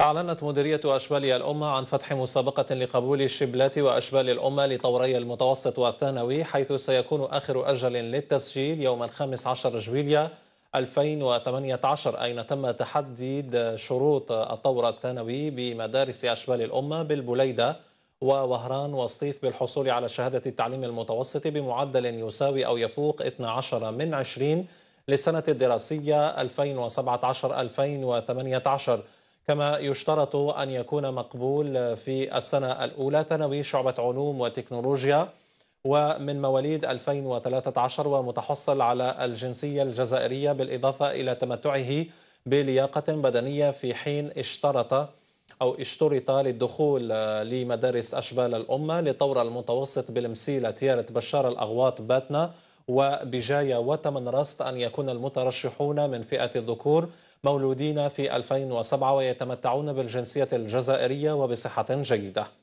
أعلنت مديرية أشبال الأمة عن فتح مسابقة لقبول الشبلات وأشبال الأمة لطوري المتوسط والثانوي حيث سيكون آخر أجل للتسجيل يوم الخامس عشر جويليا 2018 أين تم تحديد شروط الطور الثانوي بمدارس أشبال الأمة بالبليدة ووهران والصيف بالحصول على شهادة التعليم المتوسط بمعدل يساوي أو يفوق 12 من 20 للسنة الدراسية 2017 2018 كما يشترط أن يكون مقبول في السنة الأولى ثانوي شعبة علوم وتكنولوجيا ومن مواليد 2013 ومتحصل على الجنسية الجزائرية بالإضافة إلى تمتعه بلياقة بدنية في حين اشترط أو اشترط للدخول لمدارس أشبال الأمة لطور المتوسط بالمسيلة تيارة بشار الأغواط باتنا وبجاية وتمن راست أن يكون المترشحون من فئة الذكور مولودين في 2007 ويتمتعون بالجنسية الجزائرية وبصحة جيدة